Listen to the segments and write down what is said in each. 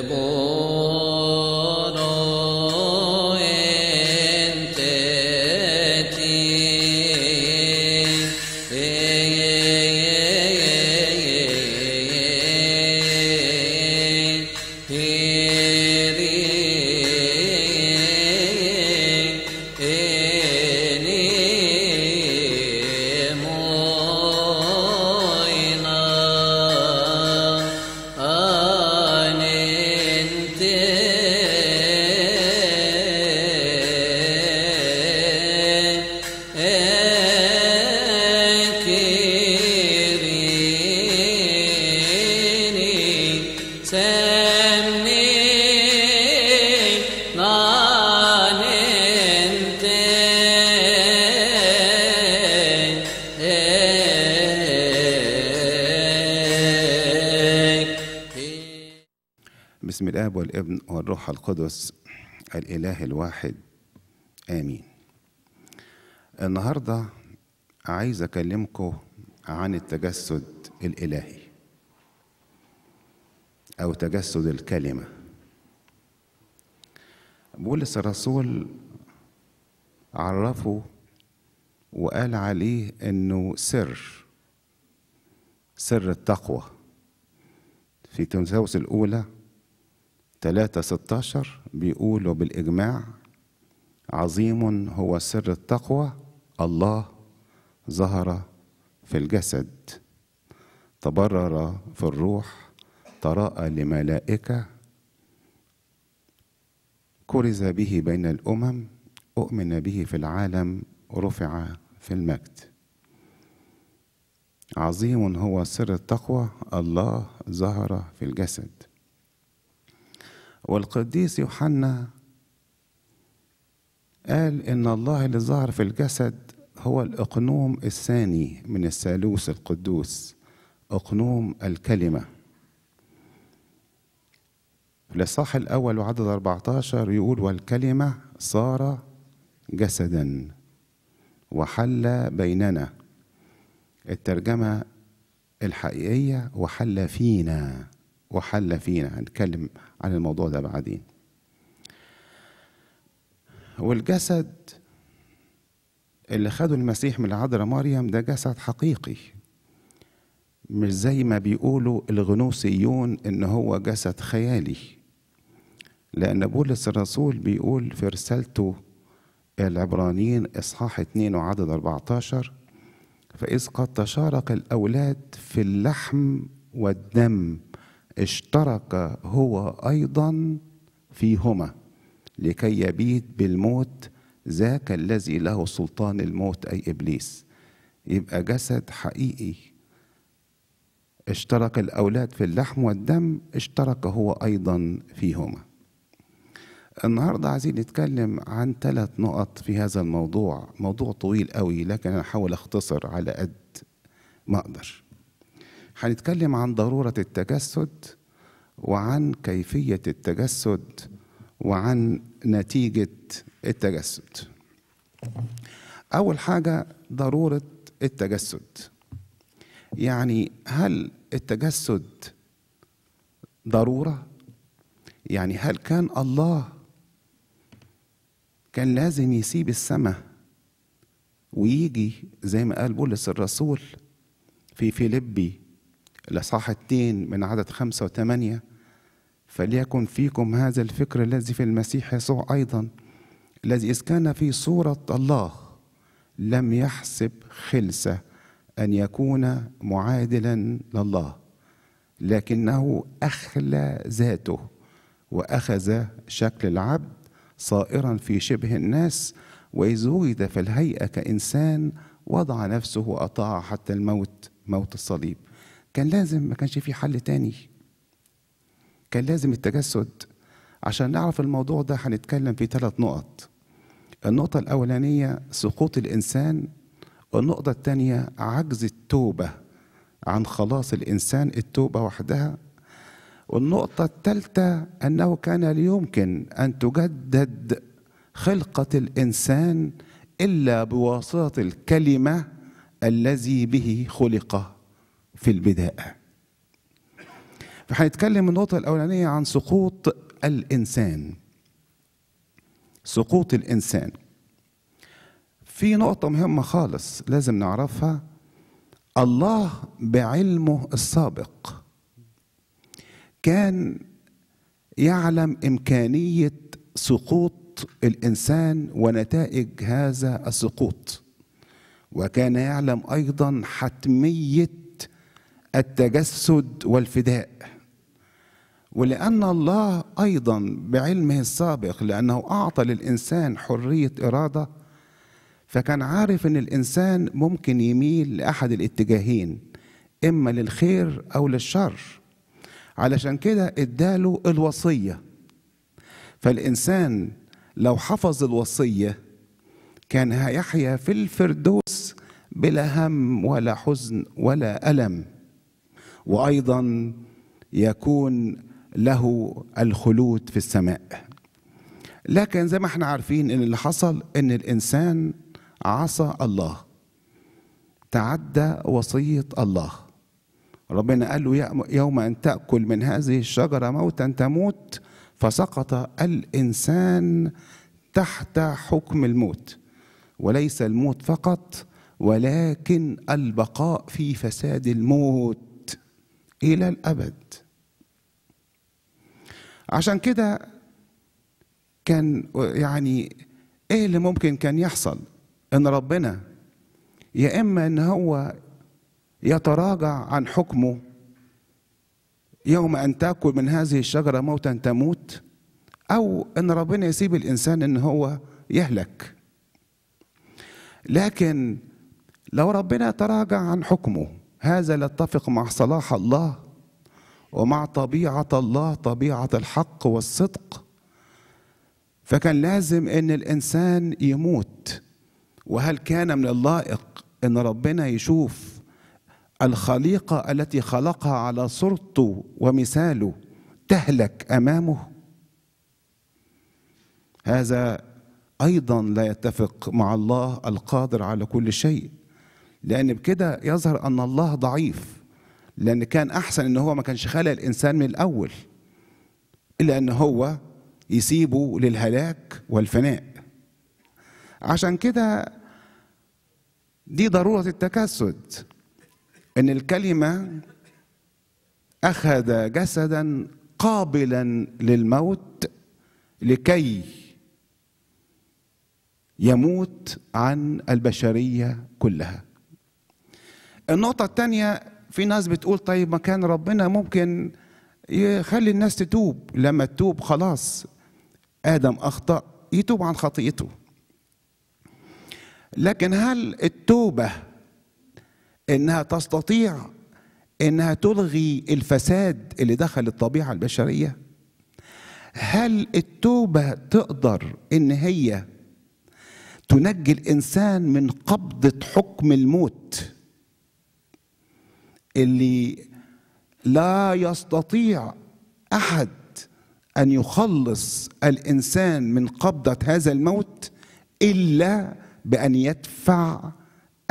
بيضاء باسم الاب والابن والروح القدس الاله الواحد امين النهارده عايز اكلمكم عن التجسد الالهي او تجسد الكلمه بولس الرسول عرفه وقال عليه انه سر سر التقوى في تيموثاوس الاولى 3 16 بيقولوا بالإجماع عظيم هو سر التقوى الله ظهر في الجسد تبرر في الروح تراءى لملائكة كرز به بين الأمم أؤمن به في العالم رفع في المجد عظيم هو سر التقوى الله ظهر في الجسد والقديس يوحنا قال إن الله اللي ظهر في الجسد هو الإقنوم الثاني من الثالوث القدوس إقنوم الكلمة الإصحاح الأول وعدد 14 يقول والكلمة صار جسدا وحل بيننا الترجمة الحقيقية وحل فينا وحل فينا هنتكلم عن الموضوع ده بعدين والجسد اللي خده المسيح من العذراء مريم ده جسد حقيقي مش زي ما بيقولوا الغنوصيون ان هو جسد خيالي لان بولس الرسول بيقول في رسالته العبرانيين اصحاح 2 وعدد 14 فاذ قد تشارك الاولاد في اللحم والدم اشترك هو ايضا فيهما لكي يبيد بالموت ذاك الذي له سلطان الموت اي ابليس يبقى جسد حقيقي اشترك الاولاد في اللحم والدم اشترك هو ايضا فيهما النهارده عايزين نتكلم عن ثلاث نقط في هذا الموضوع موضوع طويل قوي لكن انا هحاول اختصر على قد ما اقدر هنتكلم عن ضرورة التجسد وعن كيفية التجسد وعن نتيجة التجسد أول حاجة ضرورة التجسد يعني هل التجسد ضرورة يعني هل كان الله كان لازم يسيب السماء ويجي زي ما قال بولس الرسول في فيلبي الإصحاح التين من عدد خمسة وثمانية فليكن فيكم هذا الفكر الذي في المسيح يسوع أيضا الذي إذ كان في صورة الله لم يحسب خلسة أن يكون معادلا لله لكنه أخلى ذاته وأخذ شكل العبد صائرا في شبه الناس وإذ وجد في الهيئة كإنسان وضع نفسه وأطاع حتى الموت موت الصليب كان لازم ما كانش في حل تاني كان لازم التجسد عشان نعرف الموضوع ده هنتكلم في ثلاث نقط النقطة الأولانية سقوط الإنسان النقطة الثانية عجز التوبة عن خلاص الإنسان التوبة وحدها والنقطة الثالثة أنه كان يمكن أن تجدد خلقة الإنسان إلا بواسطة الكلمة الذي به خلق في البداء فهنتكلم النقطة الأولانية عن سقوط الإنسان سقوط الإنسان في نقطة مهمة خالص لازم نعرفها الله بعلمه السابق كان يعلم إمكانية سقوط الإنسان ونتائج هذا السقوط وكان يعلم أيضا حتمية التجسد والفداء ولأن الله أيضا بعلمه السابق لأنه أعطى للإنسان حرية إرادة فكان عارف أن الإنسان ممكن يميل لأحد الاتجاهين إما للخير أو للشر علشان كده اداله الوصية فالإنسان لو حفظ الوصية كان هيحيا في الفردوس بلا هم ولا حزن ولا ألم وايضا يكون له الخلود في السماء لكن زي ما احنا عارفين ان اللي حصل ان الانسان عصى الله تعدى وصيه الله ربنا قال له يوم ان تاكل من هذه الشجره موتا تموت فسقط الانسان تحت حكم الموت وليس الموت فقط ولكن البقاء في فساد الموت الى الابد عشان كده كان يعني ايه اللي ممكن كان يحصل ان ربنا يا اما ان هو يتراجع عن حكمه يوم ان تاكل من هذه الشجره موتا تموت او ان ربنا يسيب الانسان ان هو يهلك لكن لو ربنا تراجع عن حكمه هذا لا يتفق مع صلاح الله ومع طبيعة الله طبيعة الحق والصدق فكان لازم ان الانسان يموت وهل كان من اللائق ان ربنا يشوف الخليقة التي خلقها على صورته ومثاله تهلك امامه هذا ايضا لا يتفق مع الله القادر على كل شيء لأن بكده يظهر أن الله ضعيف لأن كان أحسن أن هو ما كانش خلق الإنسان من الأول إلا أن هو يسيبه للهلاك والفناء عشان كده دي ضرورة التجسد إن الكلمة أخذ جسدا قابلا للموت لكي يموت عن البشرية كلها النقطة الثانية في ناس بتقول طيب ما كان ربنا ممكن يخلي الناس تتوب لما تتوب خلاص آدم أخطأ يتوب عن خطيئته لكن هل التوبة إنها تستطيع إنها تلغي الفساد اللي دخل الطبيعة البشرية؟ هل التوبة تقدر إن هي تنجي الإنسان من قبضة حكم الموت؟ اللي لا يستطيع احد ان يخلص الانسان من قبضه هذا الموت الا بان يدفع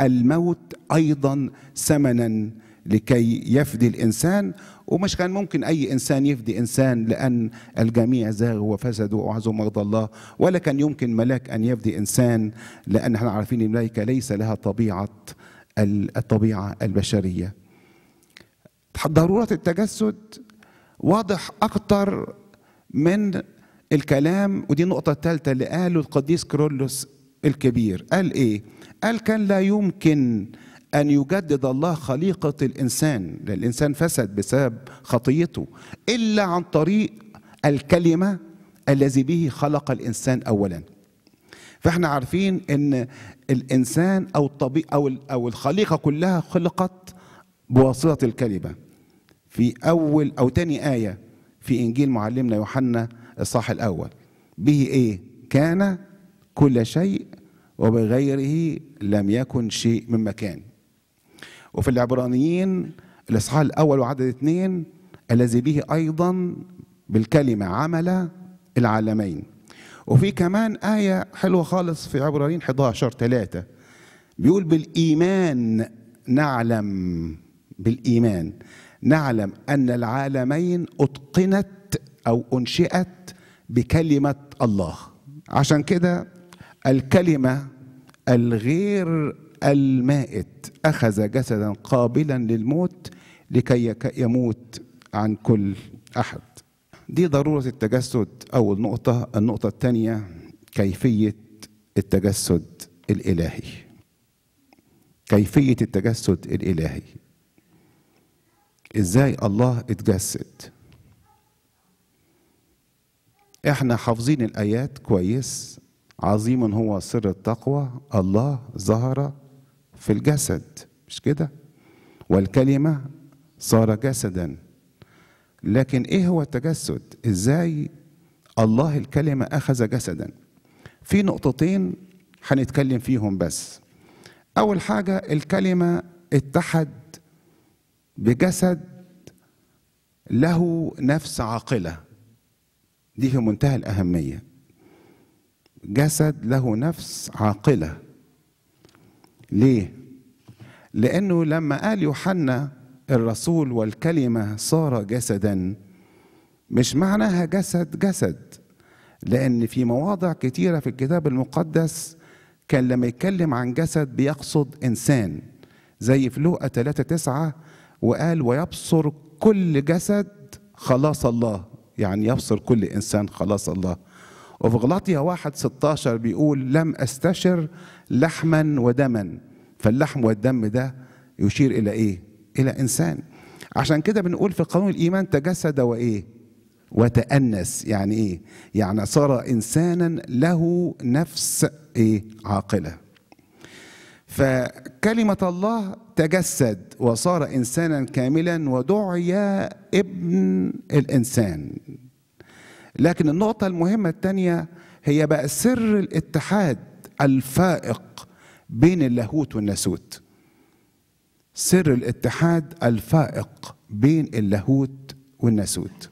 الموت ايضا ثمنا لكي يفدي الانسان ومش كان ممكن اي انسان يفدي انسان لان الجميع زاغوا وفسدوا واعظم مرضى الله ولا كان يمكن ملاك ان يفدي انسان لان احنا عارفين الملائكه ليس لها طبيعه الطبيعه البشريه ضرورة التجسد واضح أكتر من الكلام ودي النقطة الثالثة اللي قاله القديس كرولوس الكبير قال إيه؟ قال كان لا يمكن أن يجدد الله خليقة الإنسان لأن الإنسان فسد بسبب خطيته إلا عن طريق الكلمة الذي به خلق الإنسان أولا فإحنا عارفين أن الإنسان أو الطبيعة أو أو الخليقة كلها خلقت بواسطة الكلمة في أول أو تاني آية في إنجيل معلمنا يوحنا الصح الأول به إيه كان كل شيء وبغيره لم يكن شيء مما كان وفي العبرانيين الإصحاح الأول وعدد اثنين الذي به أيضا بالكلمة عمل العالمين وفي كمان آية حلوة خالص في عبرانيين 11 3 بيقول بالإيمان نعلم بالايمان نعلم ان العالمين اتقنت او انشئت بكلمه الله عشان كده الكلمه الغير المائت اخذ جسدا قابلا للموت لكي يموت عن كل احد دي ضروره التجسد اول نقطه النقطه الثانيه كيفيه التجسد الالهي كيفيه التجسد الالهي ازاي الله اتجسد احنا حافظين الايات كويس عظيم هو سر التقوى الله ظهر في الجسد مش كده والكلمه صار جسدا لكن ايه هو التجسد ازاي الله الكلمه اخذ جسدا في نقطتين هنتكلم فيهم بس اول حاجه الكلمه اتحد بجسد له نفس عاقله دي في منتهى الاهميه جسد له نفس عاقله ليه لانه لما قال يوحنا الرسول والكلمه صار جسدا مش معناها جسد جسد لان في مواضع كتيره في الكتاب المقدس كان لما يتكلم عن جسد بيقصد انسان زي في لوقا 3 9 وقال ويبصر كل جسد خلاص الله يعني يبصر كل إنسان خلاص الله وفي غلطية واحد 16 بيقول لم أستشر لحما ودما فاللحم والدم ده يشير إلى إيه؟ إلى إنسان عشان كده بنقول في قانون الإيمان تجسد وإيه؟ وتأنس يعني إيه؟ يعني صار إنسانا له نفس إيه؟ عاقلة فكلمة الله تجسد وصار انسانا كاملا ودعي ابن الانسان لكن النقطه المهمه الثانيه هي بقى سر الاتحاد الفائق بين اللاهوت والناسوت سر الاتحاد الفائق بين اللاهوت والناسوت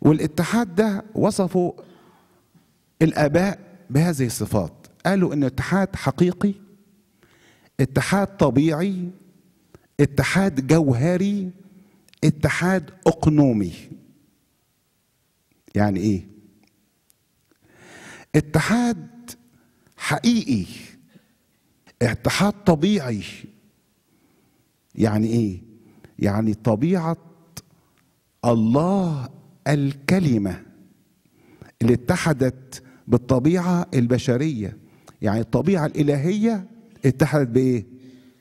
والاتحاد ده وصفه الاباء بهذه الصفات قالوا ان اتحاد حقيقي اتحاد طبيعي اتحاد جوهري اتحاد اقنومي يعني ايه اتحاد حقيقي اتحاد طبيعي يعني ايه يعني طبيعه الله الكلمه اللي اتحدت بالطبيعه البشريه يعني الطبيعه الالهيه اتحدت بايه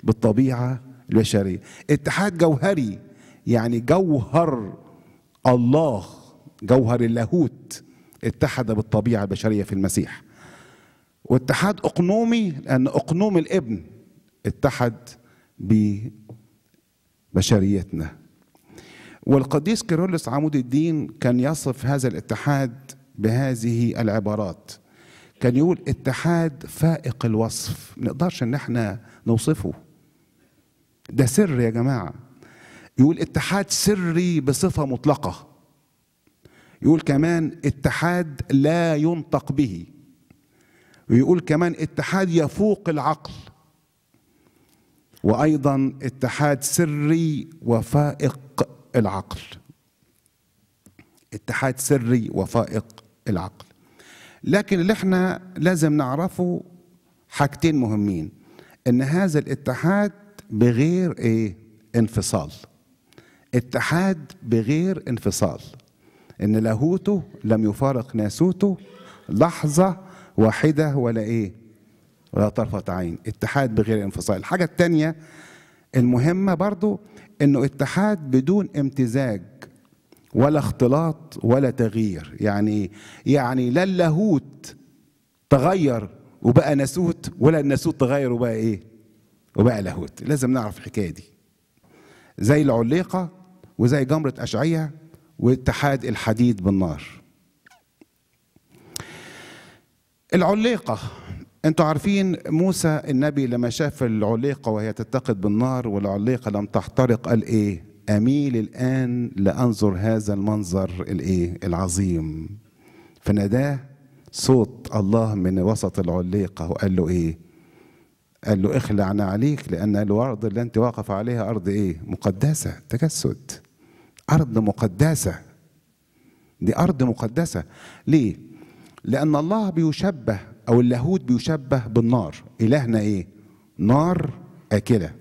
بالطبيعه البشريه اتحاد جوهري يعني جوهر الله جوهر اللاهوت اتحد بالطبيعه البشريه في المسيح واتحاد اقنومي لان اقنوم الابن اتحد ببشريتنا والقديس كيرلس عمود الدين كان يصف هذا الاتحاد بهذه العبارات كان يقول اتحاد فائق الوصف ما نقدرش ان احنا نوصفه ده سر يا جماعه يقول اتحاد سري بصفه مطلقه يقول كمان اتحاد لا ينطق به ويقول كمان اتحاد يفوق العقل وايضا اتحاد سري وفائق العقل اتحاد سري وفائق العقل لكن اللي احنا لازم نعرفه حاجتين مهمين ان هذا الاتحاد بغير ايه انفصال اتحاد بغير انفصال ان لاهوته لم يفارق ناسوته لحظه واحده ولا ايه ولا طرفه عين اتحاد بغير انفصال الحاجه الثانيه المهمه برضو انه اتحاد بدون امتزاج ولا اختلاط ولا تغيير يعني يعني لا اللاهوت تغير وبقى ناسوت ولا الناسوت تغير وبقى ايه وبقى لاهوت لازم نعرف الحكايه دي زي العليقه وزي جمره اشعيا واتحاد الحديد بالنار العليقه انتوا عارفين موسى النبي لما شاف العليقه وهي تتقد بالنار والعليقه لم تحترق قال ايه اميل الان لانظر هذا المنظر الايه العظيم فناداه صوت الله من وسط العليقه وقال له ايه قال له اخلع نعليك لان الارض اللي انت واقف عليها ارض ايه مقدسه تجسد ارض مقدسه دي ارض مقدسه ليه لان الله بيشبه او اللاهوت بيشبه بالنار الهنا ايه نار اكله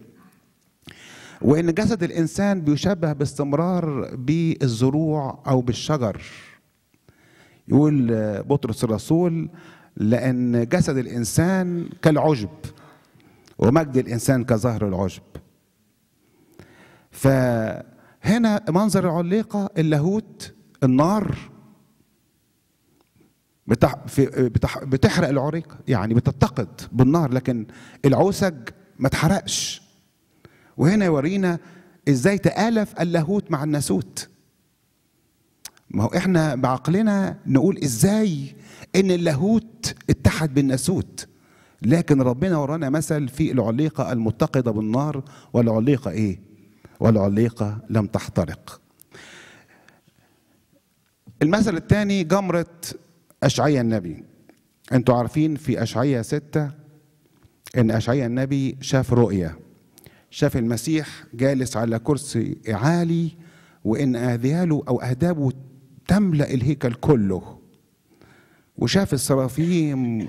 وان جسد الانسان بيشبه باستمرار بالزروع او بالشجر يقول بطرس الرسول لان جسد الانسان كالعشب ومجد الانسان كظهر العشب فهنا منظر العليقه اللاهوت النار بتح... بتح... بتحرق العريقه يعني بتتقد بالنار لكن العوسج ما اتحرقش وهنا يورينا ازاي تآلف اللاهوت مع الناسوت ما هو احنا بعقلنا نقول ازاي ان اللاهوت اتحد بالناسوت لكن ربنا ورانا مثل في العليقة المتقدة بالنار والعليقة ايه والعليقة لم تحترق المثل الثاني جمرة أشعية النبي انتوا عارفين في أشعية ستة ان أشعية النبي شاف رؤية شاف المسيح جالس على كرسي عالي وإن أذياله أو أهدابه تملأ الهيكل كله وشاف السرافيم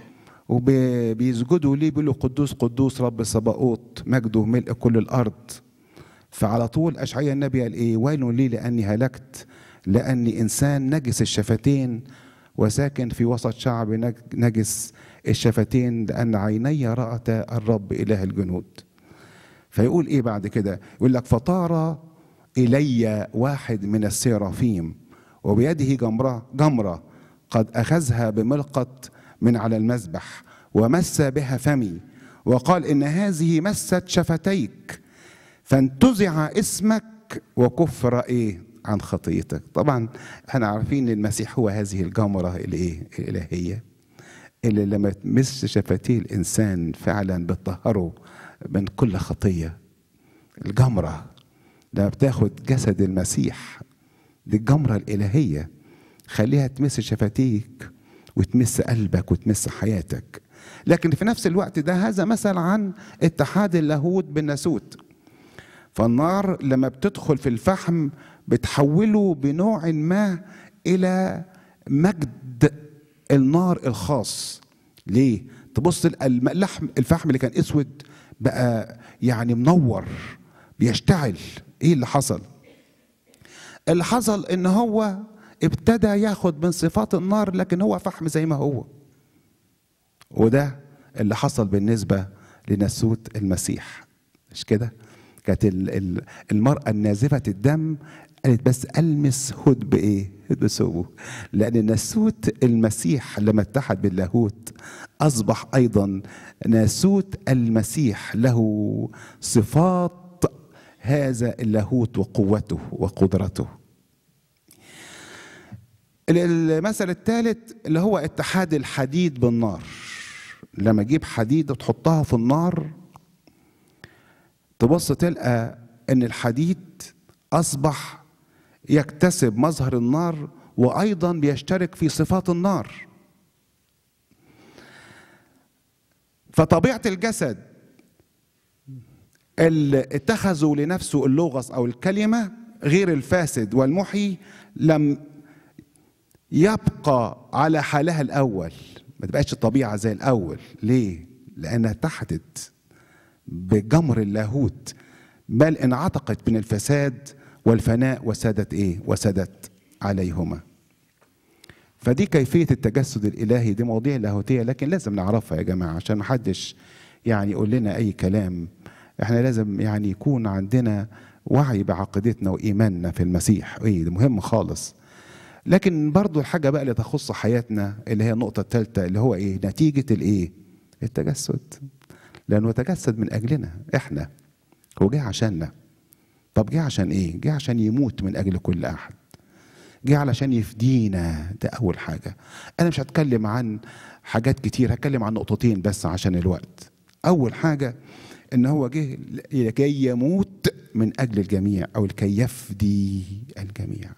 وبيسجدوا ليه بيقولوا قدوس قدوس رب الصباؤوت مجده ملء كل الأرض فعلى طول أشعيا النبي قال إيه ويل لي لأني هلكت لأني إنسان نجس الشفتين وساكن في وسط شعب نجس الشفتين لأن عيني رأت الرب إله الجنود فيقول ايه بعد كده يقول لك فطار الي واحد من السيرافيم وبيده جمره جمره قد اخذها بملقط من على المذبح ومس بها فمي وقال ان هذه مست شفتيك فانتزع اسمك وكفر ايه عن خطيتك طبعا احنا عارفين ان المسيح هو هذه الجمره الايه الالهيه اللي لما تمس شفتيه الانسان فعلا بتطهره من كل خطية الجمرة لما بتاخد جسد المسيح دي الجمرة الإلهية خليها تمس شفتيك وتمس قلبك وتمس حياتك لكن في نفس الوقت ده هذا مثل عن اتحاد اللاهوت بالناسوت فالنار لما بتدخل في الفحم بتحوله بنوع ما الى مجد النار الخاص ليه تبص اللحم الفحم اللي كان اسود بقى يعني منور بيشتعل ايه اللي حصل اللي حصل ان هو ابتدى ياخد من صفات النار لكن هو فحم زي ما هو وده اللي حصل بالنسبة لنسوت المسيح مش كده كانت المرأة النازفة الدم قالت بس ألمس هد بإيه؟ هد بثوبه لأن ناسوت المسيح لما اتحد باللاهوت أصبح أيضا ناسوت المسيح له صفات هذا اللاهوت وقوته وقدرته المثل الثالث اللي هو اتحاد الحديد بالنار لما تجيب حديد وتحطها في النار تبص تلقى ان الحديد اصبح يكتسب مظهر النار وايضا بيشترك في صفات النار فطبيعه الجسد اللي اتخذوا لنفسه اللغز او الكلمه غير الفاسد والمحيي لم يبقى على حالها الاول ما تبقاش الطبيعه زي الاول ليه لانها تحتت بجمر اللاهوت بل انعتقت من الفساد والفناء وسادت ايه وسادت عليهما فدي كيفية التجسد الإلهي دي مواضيع لاهوتية لكن لازم نعرفها يا جماعة عشان محدش يعني يقول لنا أي كلام احنا لازم يعني يكون عندنا وعي بعقيدتنا وإيماننا في المسيح ايه ده مهم خالص لكن برضو الحاجة بقى اللي تخص حياتنا اللي هي النقطة الثالثة اللي هو ايه نتيجة الايه التجسد لأنه تجسد من أجلنا احنا وجه عشاننا طب جه عشان ايه جه عشان يموت من اجل كل احد جه علشان يفدينا ده اول حاجه انا مش هتكلم عن حاجات كتير هتكلم عن نقطتين بس عشان الوقت اول حاجه ان هو جه لكي يموت من اجل الجميع او لكي يفدي الجميع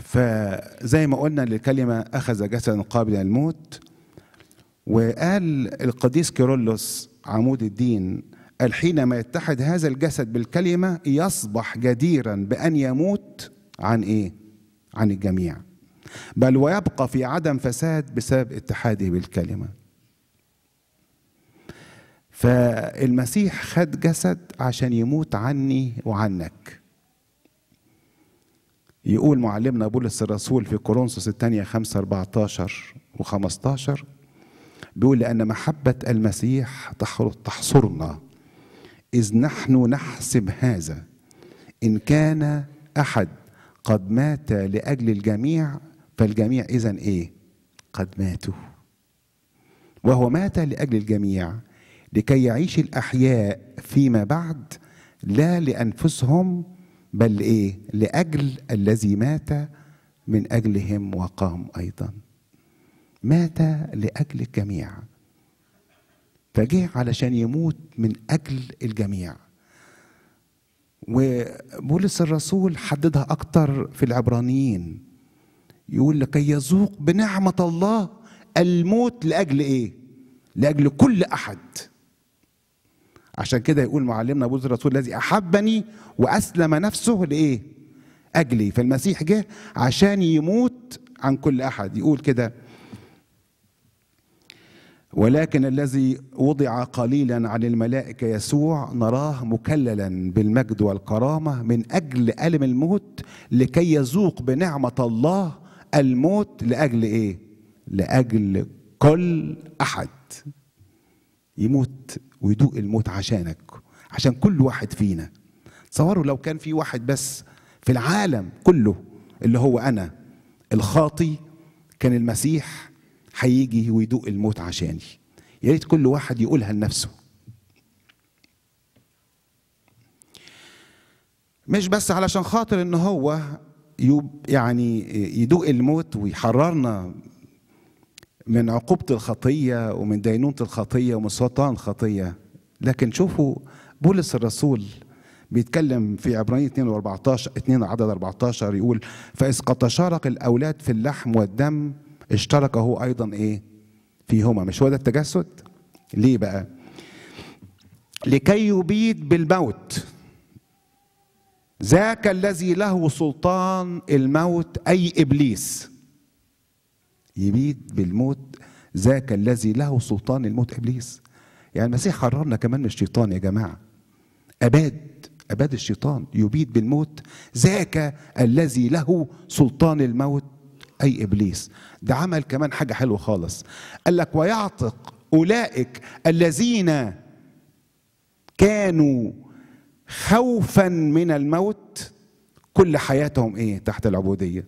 فزي ما قلنا الكلمة أخذ جسدا قابلا للموت وقال القديس كيرولوس عمود الدين قال حينما يتحد هذا الجسد بالكلمة يصبح جديرا بأن يموت عن إيه؟ عن الجميع بل ويبقى في عدم فساد بسبب اتحاده بالكلمة فالمسيح خد جسد عشان يموت عني وعنك يقول معلمنا بولس الرسول في كورنثوس الثانية 5 14 و 15 بيقول لأن محبة المسيح تحصرنا إذ نحن نحسب هذا إن كان أحد قد مات لأجل الجميع فالجميع إذا إيه؟ قد ماتوا وهو مات لأجل الجميع لكي يعيش الأحياء فيما بعد لا لأنفسهم بل إيه؟ لأجل الذي مات من أجلهم وقام أيضاً مات لأجل الجميع فجه علشان يموت من أجل الجميع وبولس الرسول حددها أكتر في العبرانيين يقول لكي يذوق بنعمة الله الموت لأجل إيه؟ لأجل كل أحد عشان كده يقول معلمنا بولس الرسول الذي أحبني وأسلم نفسه لإيه؟ أجلي فالمسيح جه عشان يموت عن كل أحد يقول كده ولكن الذي وضع قليلا عن الملائكه يسوع نراه مكللا بالمجد والكرامه من اجل الم الموت لكي يذوق بنعمه الله الموت لاجل ايه لاجل كل احد يموت ويدوق الموت عشانك عشان كل واحد فينا تصوروا لو كان في واحد بس في العالم كله اللي هو انا الخاطي كان المسيح هيجي ويدوق الموت عشاني يا ريت كل واحد يقولها لنفسه مش بس علشان خاطر ان هو يعني يدوق الموت ويحررنا من عقوبة الخطية ومن دينونة الخطية ومن سلطان الخطية لكن شوفوا بولس الرسول بيتكلم في عبرانية 2 و 14 2 عدد 14 يقول فإذ قد تشارك الأولاد في اللحم والدم اشترك هو ايضا ايه فيهما مش هو ده التجسد ليه بقى لكي يبيد بالموت ذاك الذي له سلطان الموت اي ابليس يبيد بالموت ذاك الذي له سلطان الموت ابليس يعني المسيح حررنا كمان من الشيطان يا جماعه اباد اباد الشيطان يبيد بالموت ذاك الذي له سلطان الموت أي إبليس ده عمل كمان حاجة حلوة خالص قال لك ويعتق أولئك الذين كانوا خوفا من الموت كل حياتهم ايه تحت العبوديه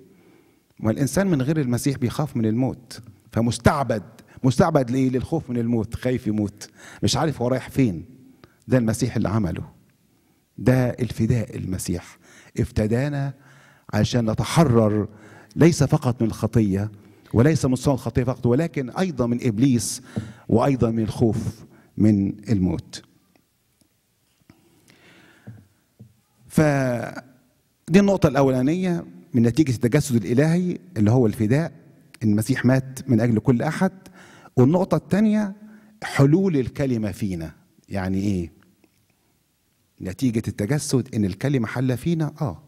ما الانسان من غير المسيح بيخاف من الموت فمستعبد مستعبد ليه للخوف من الموت خايف يموت مش عارف هو رايح فين ده المسيح اللي عمله ده الفداء المسيح افتدانا عشان نتحرر ليس فقط من الخطية وليس من صنع الخطية فقط ولكن أيضا من إبليس وأيضا من الخوف من الموت فدي النقطة الأولانية من نتيجة التجسد الإلهي اللي هو الفداء المسيح مات من أجل كل أحد والنقطة الثانية حلول الكلمة فينا يعني إيه نتيجة التجسد إن الكلمة حل فينا آه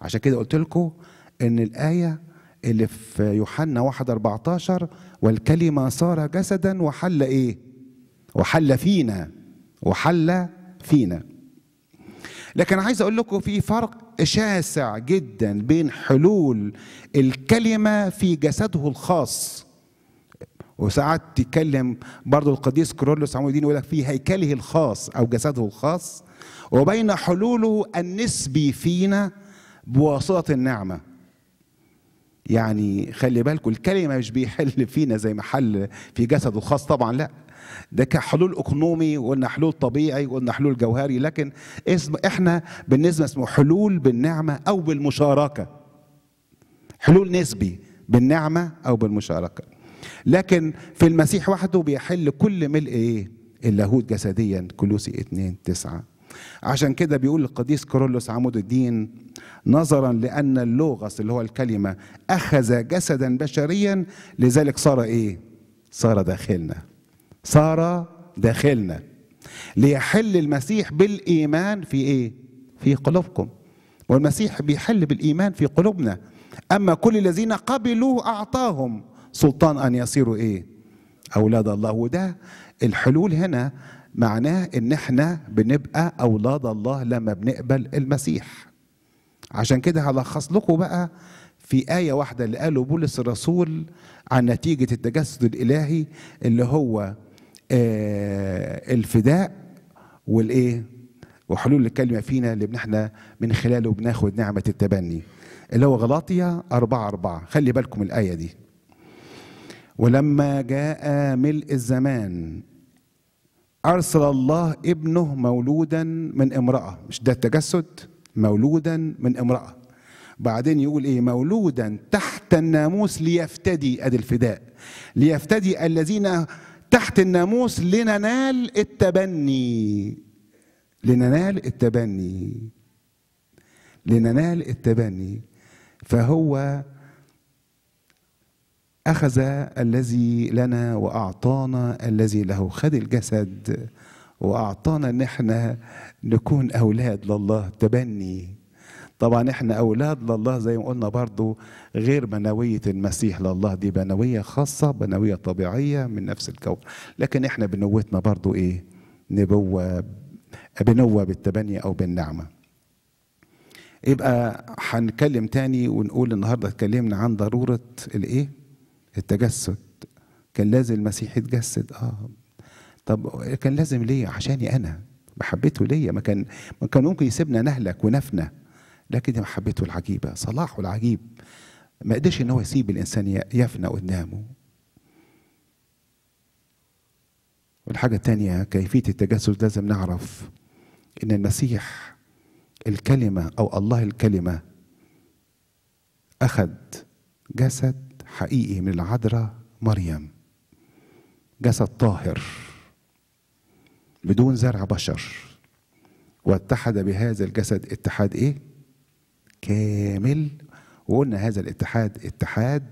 عشان كده قلت لكم ان الايه اللي في يوحنا 1 14 والكلمه صار جسدا وحل ايه وحل فينا وحل فينا لكن عايز اقول لكم في فرق شاسع جدا بين حلول الكلمه في جسده الخاص وساعات تتكلم برضو القديس كرولوس الدين يقول لك في هيكله الخاص او جسده الخاص وبين حلوله النسبي فينا بواسطه النعمه يعني خلي بالكم الكلمة مش بيحل فينا زي ما حل في جسده الخاص طبعا لا ده كحلول اقنومي وقلنا حلول طبيعي وقلنا حلول جوهري لكن اسم احنا بالنسبه اسمه حلول بالنعمه او بالمشاركه حلول نسبي بالنعمه او بالمشاركه لكن في المسيح وحده بيحل كل ملء ايه اللاهوت جسديا كلوسي اثنين تسعة عشان كده بيقول القديس كورولوس عمود الدين نظرا لأن اللوغس اللي هو الكلمة أخذ جسدا بشريا لذلك صار إيه؟ صار داخلنا صار داخلنا ليحل المسيح بالإيمان في إيه؟ في قلوبكم والمسيح بيحل بالإيمان في قلوبنا أما كل الذين قبلوه أعطاهم سلطان أن يصيروا إيه؟ أولاد الله وده الحلول هنا معناه ان احنا بنبقى اولاد الله لما بنقبل المسيح عشان كده هلخص لكم بقى في آية واحدة اللي قاله بولس الرسول عن نتيجة التجسد الإلهي اللي هو آه الفداء والإيه وحلول الكلمة فينا اللي احنا من خلاله بناخد نعمة التبني اللي هو غلاطيا أربعة أربعة خلي بالكم الآية دي ولما جاء ملء الزمان أرسل الله ابنه مولودا من امرأة مش ده التجسد مولودا من امرأة بعدين يقول ايه مولودا تحت الناموس ليفتدي ادي الفداء ليفتدي الذين تحت الناموس لننال التبني لننال التبني لننال التبني فهو أخذ الذي لنا وأعطانا الذي له خد الجسد وأعطانا إن إحنا نكون أولاد لله تبني طبعا إحنا أولاد لله زي ما قلنا برضو غير بنوية المسيح لله دي بنوية خاصة بنوية طبيعية من نفس الكون لكن إحنا بنوتنا برضو إيه نبوة بنوة بالتبني أو بالنعمة يبقى هنتكلم تاني ونقول النهارده اتكلمنا عن ضروره الايه؟ التجسد كان لازم المسيح يتجسد اه طب كان لازم ليه عشاني انا محبته ليا ما كان ما كان ممكن يسيبنا نهلك ونفنى لكن محبته العجيبه صلاحه العجيب ما قدرش ان هو يسيب الانسان يفنى قدامه والحاجه الثانيه كيفيه التجسد لازم نعرف ان المسيح الكلمه او الله الكلمه اخذ جسد حقيقي من العذراء مريم جسد طاهر بدون زرع بشر واتحد بهذا الجسد اتحاد ايه كامل وقلنا هذا الاتحاد اتحاد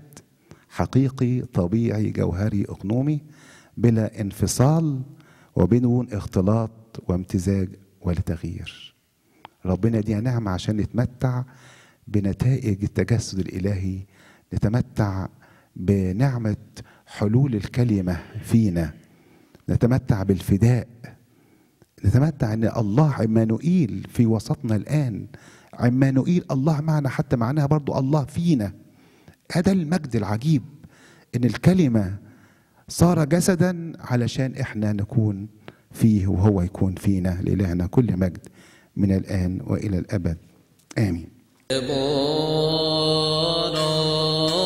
حقيقي طبيعي جوهري اقنومي بلا انفصال وبدون اختلاط وامتزاج ولا تغيير ربنا دي نعمة عشان نتمتع بنتائج التجسد الإلهي نتمتع بنعمة حلول الكلمة فينا نتمتع بالفداء نتمتع ان الله عمانوئيل في وسطنا الان عمانوئيل الله معنا حتى معناها برضو الله فينا هذا المجد العجيب ان الكلمه صار جسدا علشان احنا نكون فيه وهو يكون فينا لإلهنا كل مجد من الآن وإلى الأبد آمين Boro